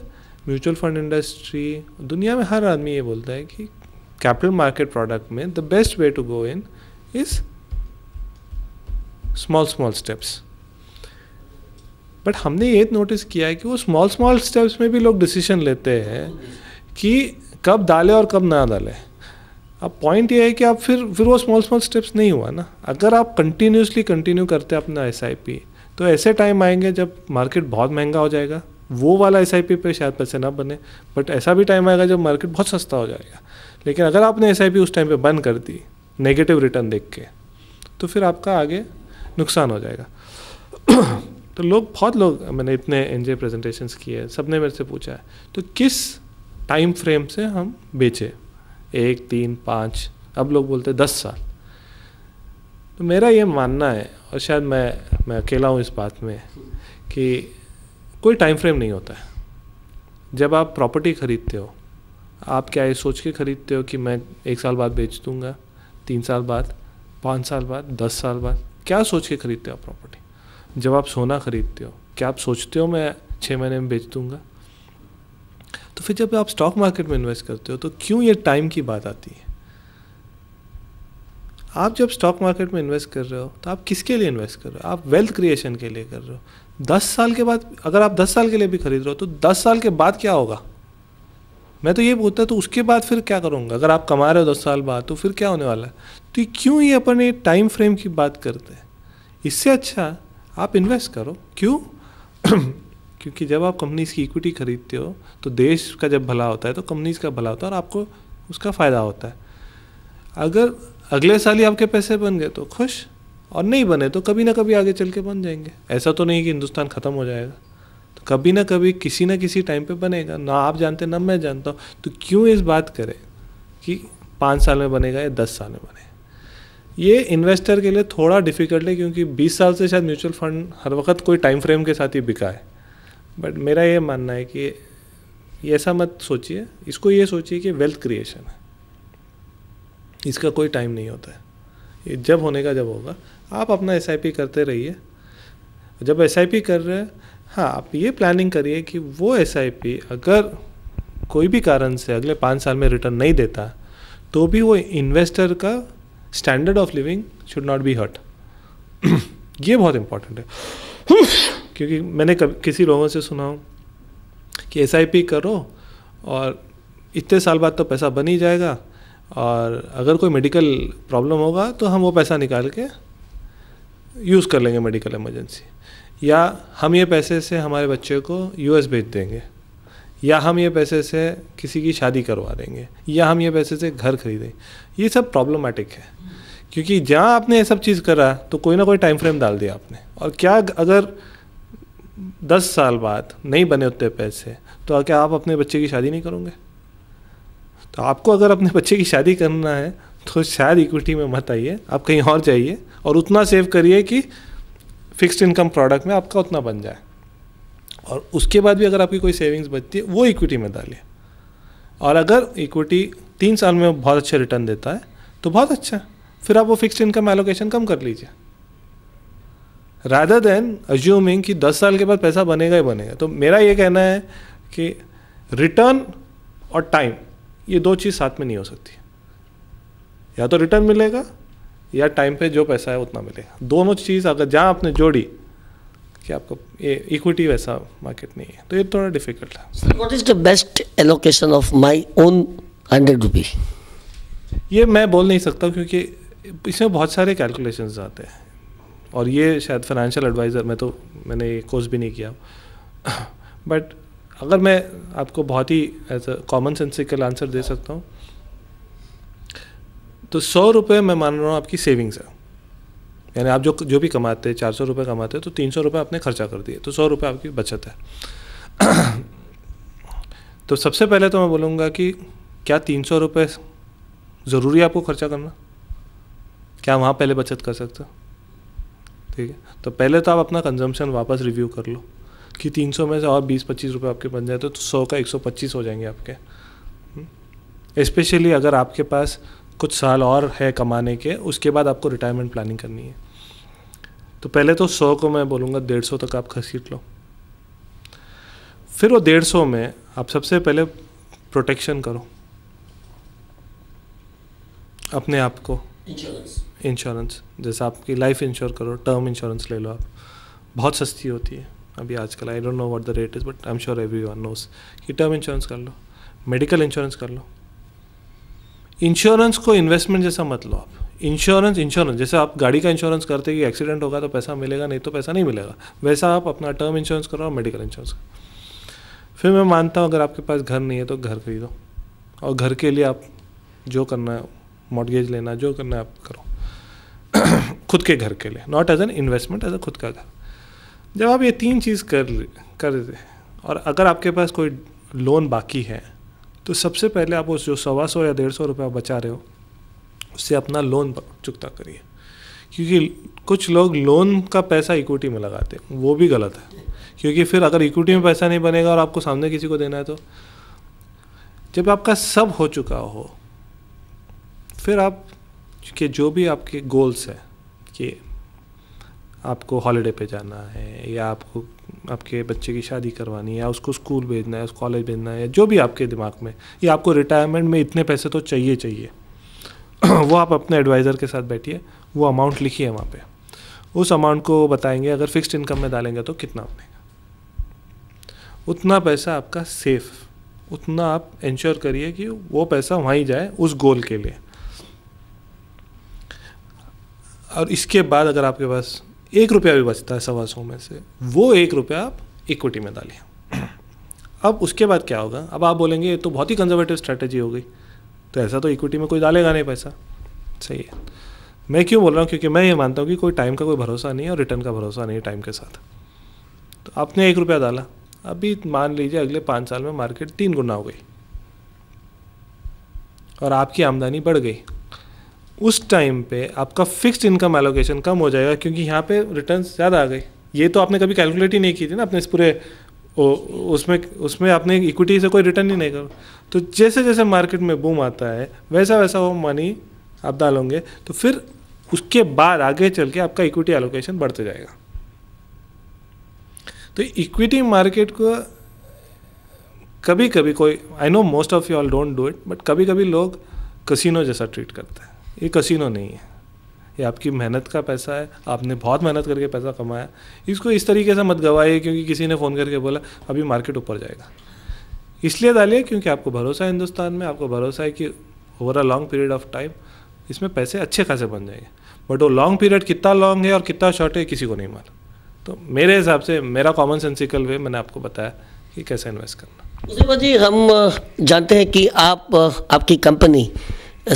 म्यूचुअल फंड इंडस्ट्री दुनिया में हर आदमी ये बोलता है कि कैपिटल मार्केट प्रोडक्ट में the best way to go in is small small steps but हमने ये नोटिस किया है कि वो स्मॉल स्मॉल स्टेप्स में भी लोग डिसीजन लेते हैं कि कब डालें और कब ना डालें अब पॉइंट ये है कि आप फिर फिर वो स्मॉल स्मॉल स्टेप्स नहीं हुआ ना अगर आप कंटिन्यूसली कंटिन्यू करते अपना एस तो ऐसे टाइम आएंगे जब मार्केट बहुत महंगा हो जाएगा वो वाला एस आई पी पे शायद पैसे ना बने बट ऐसा भी टाइम आएगा जब मार्केट बहुत सस्ता हो जाएगा लेकिन अगर आपने एस आई पी उस टाइम पे बंद कर दी नेगेटिव रिटर्न देख के तो फिर आपका आगे नुकसान हो जाएगा तो लोग बहुत लोग मैंने इतने एन जे प्रजेंटेशन किए सब ने मेरे से पूछा है तो किस टाइम फ्रेम से हम बेचें एक तीन पाँच अब लोग बोलते दस साल तो मेरा ये मानना है और शायद मैं मैं अकेला हूँ इस बात में कि कोई टाइम फ्रेम नहीं होता है जब आप प्रॉपर्टी खरीदते हो आप क्या ये सोच के ख़रीदते हो कि मैं एक साल बाद बेच दूँगा तीन साल बाद पाँच साल बाद दस साल बाद क्या सोच के खरीदते हो प्रॉपर्टी जब आप सोना खरीदते हो क्या आप सोचते हो मैं छः महीने में बेच दूंगा तो फिर जब आप स्टॉक मार्केट में इन्वेस्ट करते हो तो क्यों ये टाइम की बात आती है आप जब स्टॉक मार्केट में इन्वेस्ट कर रहे हो तो आप किसके लिए इन्वेस्ट कर रहे हो आप वेल्थ क्रिएशन के लिए कर रहे हो दस साल के बाद अगर आप दस साल के लिए भी खरीद रहे हो तो दस साल के बाद क्या होगा मैं तो ये बोलता तो उसके बाद फिर क्या करूँगा अगर आप कमा रहे हो दस साल बाद तो फिर क्या होने वाला है तो क्यों ये अपन ये टाइम फ्रेम की बात करते हैं इससे अच्छा आप इन्वेस्ट करो क्यों क्योंकि जब आप कंपनीज़ की इक्विटी खरीदते हो तो देश का जब भला होता है तो कंपनीज़ का भला होता है और आपको उसका फ़ायदा होता है अगर अगले साल ही आपके पैसे बन गए तो खुश और नहीं बने तो कभी ना कभी आगे चल के बन जाएंगे ऐसा तो नहीं कि हिंदुस्तान ख़त्म हो जाएगा कभी ना कभी किसी ना किसी टाइम पे बनेगा ना आप जानते ना मैं जानता हूँ तो क्यों इस बात करें कि पाँच साल में बनेगा या दस साल में बनेगा ये इन्वेस्टर के लिए थोड़ा डिफिकल्ट है क्योंकि 20 साल से शायद म्यूचुअल फंड हर वक्त कोई टाइम फ्रेम के साथ ही बिका है बट मेरा ये मानना है कि ये ऐसा मत सोचिए इसको ये सोचिए कि वेल्थ क्रिएशन है इसका कोई टाइम नहीं होता है ये जब होने का जब होगा आप अपना एस करते रहिए जब एस कर रहे हैं हाँ आप ये प्लानिंग करिए कि वो एस अगर कोई भी कारण से अगले पाँच साल में रिटर्न नहीं देता तो भी वो इन्वेस्टर का standard of living should not be hurt ये बहुत इम्पोर्टेंट है क्योंकि मैंने कभी किसी लोगों से सुना हूँ कि एस करो और इतने साल बाद तो पैसा बन ही जाएगा और अगर कोई मेडिकल प्रॉब्लम होगा तो हम वो पैसा निकाल के यूज़ कर लेंगे मेडिकल इमरजेंसी या हम ये पैसे से हमारे बच्चे को एस भेज देंगे या हम ये पैसे से किसी की शादी करवा देंगे या हम ये पैसे से घर खरीदें ये सब प्रॉब्लमेटिक है क्योंकि जहाँ आपने ये सब चीज़ करा तो कोई ना कोई टाइम फ्रेम डाल दिया आपने और क्या अगर दस साल बाद नहीं बने उतने पैसे तो क्या आप अपने बच्चे की शादी नहीं करोगे तो आपको अगर अपने बच्चे की शादी करना है तो शायद इक्विटी में मत आइए आप कहीं और जाइए और उतना सेव करिए कि फिक्स्ड इनकम प्रोडक्ट में आपका उतना बन जाए और उसके बाद भी अगर आपकी कोई सेविंग्स बचती है वो इक्विटी में डालिए और अगर इक्विटी तीन साल में बहुत अच्छे रिटर्न देता है तो बहुत अच्छा है फिर आप वो फिक्स्ड इनकम एलोकेशन कम कर लीजिए रादर देन अज्यूमिंग कि दस साल के बाद पैसा बनेगा ही बनेगा तो मेरा ये कहना है कि रिटर्न और टाइम ये दो चीज़ साथ में नहीं हो सकती या तो रिटर्न मिलेगा या टाइम पे जो पैसा है उतना मिलेगा दोनों चीज़ अगर जहाँ आपने जोड़ी कि आपको ये इक्विटी वैसा मार्केट नहीं है तो ये थोड़ा डिफिकल्ट है what is the best allocation of my own hundred rupee ये मैं बोल नहीं सकता क्योंकि इसमें बहुत सारे कैलकुलेशन आते हैं और ये शायद फाइनेंशियल एडवाइज़र मैं तो मैंने ये कोर्स भी नहीं किया बट अगर मैं आपको बहुत ही as a common sensical answer दे सकता हूँ तो सौ रुपये मैं मान रहा हूँ आपकी सेविंग्स है यानी आप जो जो भी कमाते हैं चार सौ रुपये कमाते हैं तो तीन सौ रुपये आपने खर्चा कर दिए तो सौ रुपये आपकी बचत है तो सबसे पहले तो मैं बोलूँगा कि क्या तीन सौ रुपये ज़रूरी है आपको खर्चा करना क्या वहाँ पहले बचत कर सकते हो ठीक है तो पहले तो आप अपना कंजम्पशन वापस रिव्यू कर लो कि तीन सौ में से और बीस पच्चीस रुपये आपके बन जाए तो सौ का एक सौ पच्चीस हो जाएंगे आपके स्पेशली हम्म। अगर आपके पास कुछ साल और है कमाने के उसके बाद आपको रिटायरमेंट प्लानिंग करनी है तो पहले तो सौ को मैं बोलूँगा डेढ़ सौ तक आप खसीट लो फिर वो डेढ़ सौ में आप सबसे पहले प्रोटेक्शन करो अपने आप को इंश्योरेंस जैसे आपकी लाइफ इंश्योर करो टर्म इंश्योरेंस ले लो आप बहुत सस्ती होती है अभी आजकल I don't know what the rate is but I am sure every one knows कि टर्म इंश्योरेंस कर लो मेडिकल इंश्योरेंस कर लो इंश्योरेंस को इन्वेस्टमेंट जैसा मत लो आप इंश्योरेंस इंश्योरेंस जैसे आप गाड़ी का इंश्योरेंस करते कि एक्सीडेंट होगा तो पैसा मिलेगा नहीं तो पैसा नहीं मिलेगा वैसा आप अपना टर्म इंश्योरेंस करो और मेडिकल इंश्योरेंस करो फिर मैं मानता हूँ अगर आपके पास घर नहीं है तो घर खरीदो और घर के लिए आप जो करना है मॉडगेज लेना जो करना है आप करो खुद के घर के लिए not as an investment as a खुद का घर जब आप ये तीन चीज़ कर कर और अगर आपके पास कोई लोन बाकी है तो सबसे पहले आप उस जो सवा सौ या डेढ़ सौ रुपये बचा रहे हो उससे अपना लोन चुकता करिए क्योंकि कुछ लोग लोन का पैसा इक्विटी में लगाते हैं वो भी गलत है क्योंकि फिर अगर इक्विटी में पैसा नहीं बनेगा और आपको सामने किसी को देना है तो जब आपका सब हो चुका हो फिर आप के जो भी आपके गोल्स हैं कि आपको हॉलीडे पे जाना है या आपको आपके बच्चे की शादी करवानी है या उसको स्कूल भेजना है उसको कॉलेज भेजना है जो भी आपके दिमाग में या आपको रिटायरमेंट में इतने पैसे तो चाहिए चाहिए वो आप अपने एडवाइज़र के साथ बैठिए वो अमाउंट लिखिए वहाँ पे उस अमाउंट को बताएंगे अगर फिक्स्ड इनकम में डालेंगे तो कितना बनेगा उतना पैसा आपका सेफ उतना आप इंश्योर करिए कि वो पैसा वहीं जाए उस गोल के लिए और इसके बाद अगर आपके पास एक रुपया भी बचता है सवा सौ में से वो एक रुपया आप इक्विटी में डालिए अब उसके बाद क्या होगा अब आप बोलेंगे ये तो बहुत ही कंजर्वेटिव स्ट्रैटेजी हो गई तो ऐसा तो इक्विटी में कोई डालेगा नहीं पैसा सही है मैं क्यों बोल रहा हूँ क्योंकि मैं ये मानता हूँ कि कोई टाइम का कोई भरोसा नहीं है और रिटर्न का भरोसा नहीं है टाइम के साथ तो आपने एक रुपया डाला अभी मान लीजिए अगले पाँच साल में मार्केट तीन गुना हो गई और आपकी आमदनी बढ़ गई उस टाइम पे आपका फिक्स्ड इनकम एलोकेशन कम हो जाएगा क्योंकि यहाँ पे रिटर्न ज़्यादा आ गई ये तो आपने कभी कैलकुलेट ही नहीं की थी ना अपने इस पूरे उसमें उसमें आपने इक्विटी से कोई रिटर्न ही नहीं करो तो जैसे जैसे मार्केट में बूम आता है वैसा वैसा वो मनी आप डालोगे तो फिर उसके बाद आगे चल के आपका इक्विटी एलोकेशन बढ़ते जाएगा तो इक्विटी मार्केट को कभी कभी कोई I know most of you all don't do it but कभी कभी लोग कसिनो जैसा ट्रीट करते हैं ये कसिनो नहीं है ये आपकी मेहनत का पैसा है आपने बहुत मेहनत करके पैसा कमाया इसको इस तरीके से मत गवाइए क्योंकि किसी ने फ़ोन करके बोला अभी मार्केट ऊपर जाएगा इसलिए डालिए क्योंकि आपको भरोसा है हिंदुस्तान में आपको भरोसा है कि over a long period of time इसमें पैसे अच्छे खासे बन जाएंगे बट वो लॉन्ग पीरियड कितना लॉन्ग है और कितना शॉर्ट है किसी को नहीं मालूम तो मेरे हिसाब से मेरा कॉमन सेंसिकल वे मैंने आपको बताया कि कैसे इन्वेस्ट करना जी हम जानते हैं कि आप आपकी कंपनी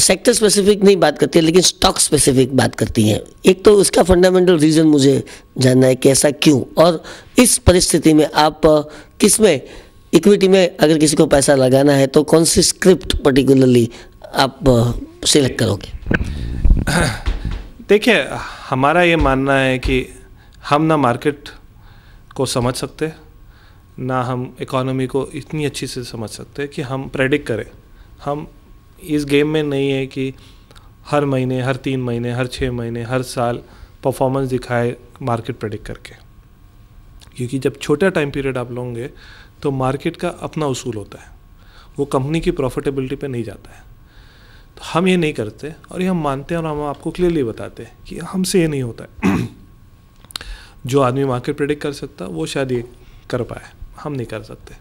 सेक्टर स्पेसिफिक नहीं बात करती है लेकिन स्टॉक स्पेसिफिक बात करती हैं एक तो उसका फंडामेंटल रीज़न मुझे जानना है कि ऐसा क्यों और इस परिस्थिति में आप किस में इक्विटी में अगर किसी को पैसा लगाना है तो कौन सी स्क्रिप्ट पर्टिकुलरली आप सिलेक्ट करोगे देखिए हमारा ये मानना है कि हम ना मार्केट को समझ सकते ना हम इकोनॉमी को इतनी अच्छी से समझ सकते कि हम प्रेडिक्ट करें हम इस गेम में नहीं है कि हर महीने हर तीन महीने हर छः महीने हर साल परफॉर्मेंस दिखाए मार्केट प्रडिक्ट करके क्योंकि जब छोटा टाइम पीरियड आप लोगे तो मार्केट का अपना उसूल होता है वो कंपनी की प्रॉफिटेबिलिटी पे नहीं जाता है तो हम ये नहीं करते और ये हम मानते हैं और हम आपको क्लियरली बताते हैं कि हमसे ये नहीं होता है जो आदमी मार्केट प्रेडिक्ट कर सकता वो शायद ये कर पाए हम नहीं कर सकते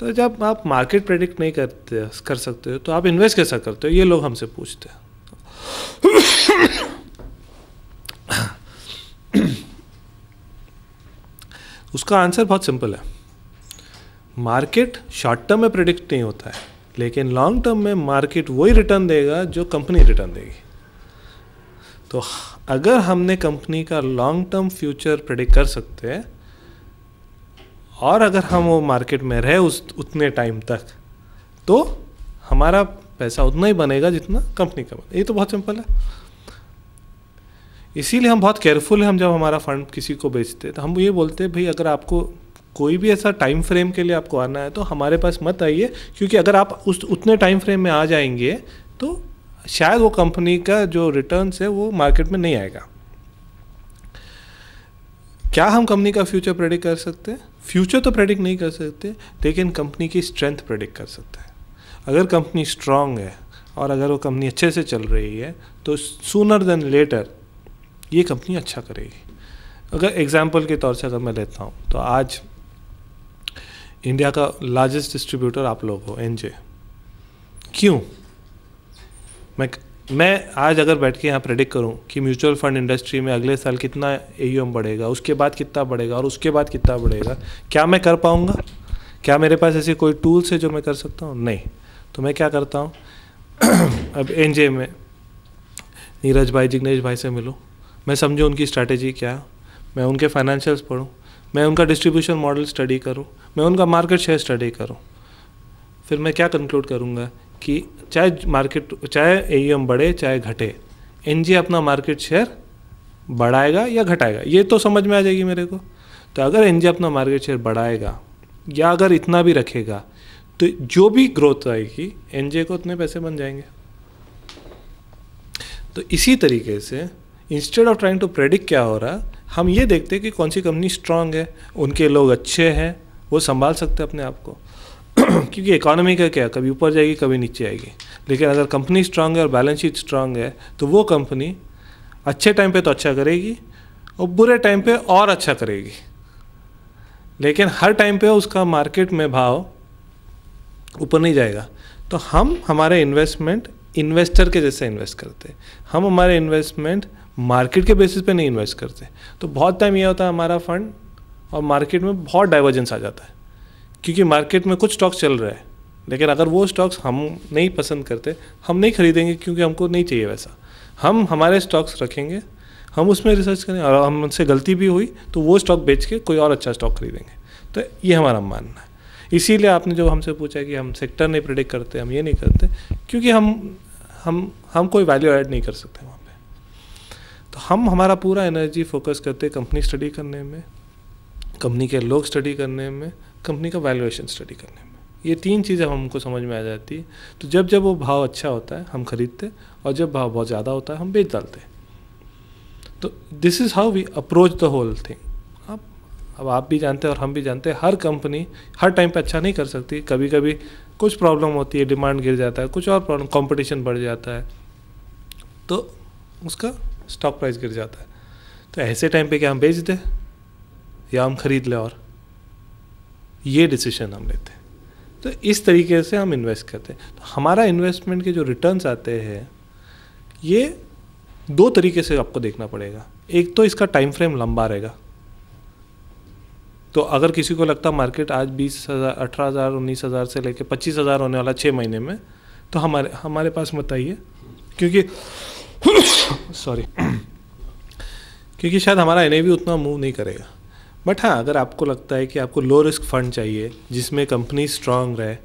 तो जब आप मार्केट प्रेडिक्ट नहीं करते कर सकते हो तो आप इन्वेस्ट कैसा करते हो ये लोग हमसे पूछते हैं उसका आंसर बहुत सिंपल है मार्केट शॉर्ट टर्म में प्रेडिक्ट नहीं होता है लेकिन लॉन्ग टर्म में मार्केट वही रिटर्न देगा जो कंपनी रिटर्न देगी तो अगर हमने कंपनी का लॉन्ग टर्म फ्यूचर प्रेडिक्ट कर सकते हैं और अगर हम वो मार्केट में रहे उस उतने टाइम तक तो हमारा पैसा उतना ही बनेगा जितना कंपनी का बने ये तो बहुत सिंपल है इसीलिए हम बहुत केयरफुल हैं हम जब हमारा फंड किसी को बेचते हैं तो हम ये बोलते हैं भाई अगर आपको कोई भी ऐसा टाइम फ्रेम के लिए आपको आना है तो हमारे पास मत आइए क्योंकि अगर आप उस उतने टाइम फ्रेम में आ जाएंगे तो शायद वो कंपनी का जो रिटर्न्स है वो मार्केट में नहीं आएगा क्या हम कंपनी का फ्यूचर प्रेडिक्ट कर सकते हैं फ्यूचर तो प्रेडिक्ट नहीं कर सकते लेकिन कंपनी की स्ट्रेंथ प्रेडिक्ट कर सकते हैं अगर कंपनी स्ट्रांग है और अगर वो कंपनी अच्छे से चल रही है तो सूनर देन लेटर ये कंपनी अच्छा करेगी अगर एग्जाम्पल के तौर से अगर मैं लेता हूँ तो आज इंडिया का लार्जेस्ट डिस्ट्रीब्यूटर आप लोग हो एन क्यों मैं मैं आज अगर बैठ के यहाँ प्रेडिक्ट करूँ कि म्यूचुअल फंड इंडस्ट्री में अगले साल कितना ए बढ़ेगा उसके बाद कितना बढ़ेगा और उसके बाद कितना बढ़ेगा क्या मैं कर पाऊँगा क्या मेरे पास ऐसी कोई टूल्स है जो मैं कर सकता हूँ नहीं तो मैं क्या करता हूँ अब एन में नीरज भाई जिग्नेश भाई से मिलूँ मैं समझूँ उनकी स्ट्रैटेजी क्या मैं उनके फाइनेंशियल्स पढ़ूँ मैं उनका डिस्ट्रीब्यूशन मॉडल स्टडी करूँ मैं उनका मार्केट शेयर स्टडी करूँ फिर मैं क्या कंक्लूड करूँगा कि चाहे मार्केट चाहे ए e बढ़े चाहे घटे एन अपना मार्केट शेयर बढ़ाएगा या घटाएगा ये तो समझ में आ जाएगी मेरे को तो अगर एन अपना मार्केट शेयर बढ़ाएगा या अगर इतना भी रखेगा तो जो भी ग्रोथ आएगी एन को उतने पैसे बन जाएंगे तो इसी तरीके से instead of trying to predict क्या हो रहा हम ये देखते हैं कि कौन सी कंपनी स्ट्रांग है उनके लोग अच्छे हैं वो संभाल सकते हैं अपने आप को क्योंकि इकोनॉमी का क्या कभी ऊपर जाएगी कभी नीचे आएगी लेकिन अगर कंपनी स्ट्रांग है और बैलेंस शीट स्ट्रांग है तो वो कंपनी अच्छे टाइम पे तो अच्छा करेगी और बुरे टाइम पे और अच्छा करेगी लेकिन हर टाइम पे उसका मार्केट में भाव ऊपर नहीं जाएगा तो हम हमारे इन्वेस्टमेंट इन्वेस्टर के जैसे इन्वेस्ट करते हम हमारे इन्वेस्टमेंट मार्केट के बेसिस पे नहीं इन्वेस्ट करते तो बहुत टाइम ये होता है हमारा फंड और मार्केट में बहुत डाइवर्जेंस आ जाता है क्योंकि मार्केट में कुछ स्टॉक्स चल रहा है लेकिन अगर वो स्टॉक्स हम नहीं पसंद करते हम नहीं खरीदेंगे क्योंकि हमको नहीं चाहिए वैसा हम हमारे स्टॉक्स रखेंगे हम उसमें रिसर्च करें और हम उनसे गलती भी हुई तो वो स्टॉक बेच के कोई और अच्छा स्टॉक खरीदेंगे तो ये हमारा मानना है इसीलिए आपने जो हमसे पूछा कि हम सेक्टर नहीं प्रिडिक्ट करते हम ये नहीं करते क्योंकि हम हम हम कोई वैल्यू ऐड नहीं कर सकते वहाँ पे तो हम हमारा पूरा एनर्जी फोकस करते कंपनी स्टडी करने में कंपनी के लोग स्टडी करने में कंपनी का वैल्यूएशन स्टडी करने में ये तीन चीज़ें हमको समझ में आ जाती है तो जब जब वो भाव अच्छा होता है हम खरीदते और जब भाव बहुत ज़्यादा होता है हम बेच डालते तो this is how we approach the whole thing अब अब आप भी जानते हैं और हम भी जानते हैं हर कंपनी हर टाइम पे अच्छा नहीं कर सकती कभी कभी कुछ प्रॉब्लम होती है डिमांड गिर जाता है कुछ और प्रॉब्लम कॉम्पिटिशन बढ़ जाता है तो उसका स्टॉक प्राइस गिर जाता है तो ऐसे टाइम पे क्या हम बेच दें या हम खरीद लें और ये डिसीजन हम लेते हैं तो इस तरीके से हम इन्वेस्ट करते हैं तो हमारा इन्वेस्टमेंट के जो रिटर्न्स आते हैं ये दो तरीके से आपको देखना पड़ेगा एक तो इसका टाइम फ्रेम लंबा रहेगा तो अगर किसी को लगता मार्केट आज बीस हज़ार अठारह हज़ार उन्नीस हज़ार से लेकर पच्चीस हज़ार होने वाला छः महीने में तो हमारे हमारे पास बताइए क्योंकि सॉरी क्योंकि शायद हमारा एन उतना मूव नहीं करेगा बट हाँ अगर आपको लगता है कि आपको लो रिस्क फंड चाहिए जिसमें कंपनी स्ट्रांग रहे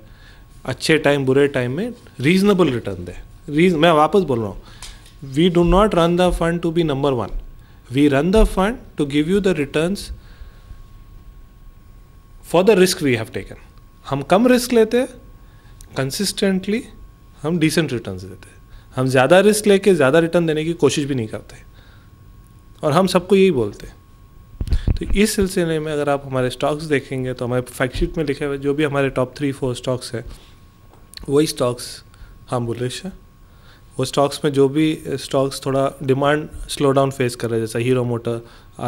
अच्छे टाइम बुरे टाइम में रीजनेबल रिटर्न दे रीज मैं वापस बोल रहा हूँ we do not run the fund to be number one we run the fund to give you the return for the risk we have taken हम कम रिस्क लेते हैं कंसिस्टेंटली हम डिसेंट रिटर्न देते हैं हम ज़्यादा रिस्क लेके ज़्यादा रिटर्न देने की कोशिश भी नहीं करते और हम सबको यही बोलते हैं तो इस सिलसिले में अगर आप हमारे स्टॉक्स देखेंगे तो हमारे फैक्टशीट में लिखे हुए जो भी हमारे टॉप थ्री फोर स्टॉक्स हैं वही स्टॉक्स हम बुलिश हैं वो स्टॉक्स में जो भी स्टॉक्स थोड़ा डिमांड स्लो डाउन फेस कर रहे हैं जैसे हीरो मोटर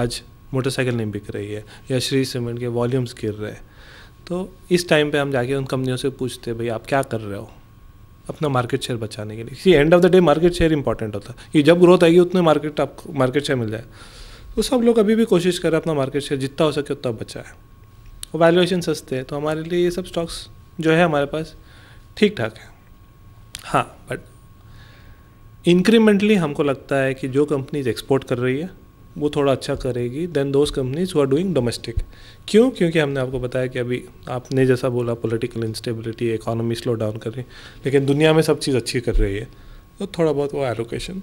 आज मोटरसाइकिल नहीं बिक रही है या श्री सीमेंट के वॉल्यूम्स गिर रहे हैं तो इस टाइम पे हम जाके उन कंपनियों से पूछते हैं भाई आप क्या कर रहे हो अपना मार्केट शेयर बचाने के लिए end of the day market share important होता है ये जब ग्रोथ आएगी उतने मार्केट आपको मार्केट शेयर मिल जाए तो सब लोग अभी भी कोशिश कर रहे हैं अपना मार्केट शेयर जितना हो सके उतना बचाए और वैल्यूएशन सस्ते हैं तो हमारे लिए ये सब स्टॉक्स जो है हमारे पास ठीक ठाक है हाँ बट इंक्रीमेंटली हमको लगता है कि जो कंपनीज एक्सपोर्ट कर रही है वो थोड़ा अच्छा करेगी then those companies who are doing domestic क्यों क्योंकि हमने आपको बताया कि अभी आपने जैसा बोला political instability economy slow down कर रही लेकिन दुनिया में सब चीज़ अच्छी कर रही है तो थोड़ा बहुत वो एलोकेशन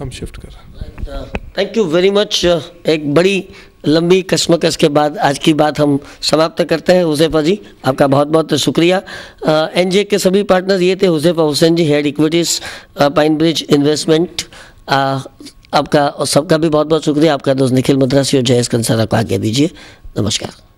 हम शिफ्ट कर रहे हैं थैंक यू वेरी मच एक बड़ी लंबी कश्मकश के बाद आज की बात हम समाप्त करते हैं हुसैफा जी आपका बहुत बहुत शुक्रिया एन uh, के सभी पार्टनर ये थे Huzaifa Hussain ji head equities Pine Bridge investment आपका और सबका भी बहुत बहुत शुक्रिया आपका दोस्त निखिल मद्रासी और जयेश कंसारा को आगे दीजिए नमस्कार